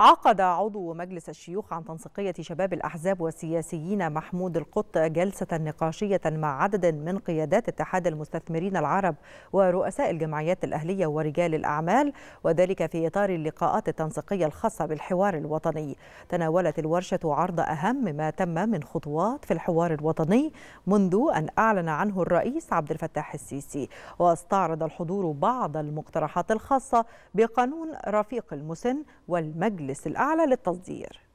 عقد عضو مجلس الشيوخ عن تنسيقية شباب الأحزاب والسياسيين محمود القط جلسة نقاشية مع عدد من قيادات اتحاد المستثمرين العرب ورؤساء الجمعيات الأهلية ورجال الأعمال وذلك في إطار اللقاءات التنسيقية الخاصة بالحوار الوطني تناولت الورشة عرض أهم ما تم من خطوات في الحوار الوطني منذ أن أعلن عنه الرئيس عبد الفتاح السيسي واستعرض الحضور بعض المقترحات الخاصة بقانون رفيق المسن والمجلس المجلس الأعلى للتصدير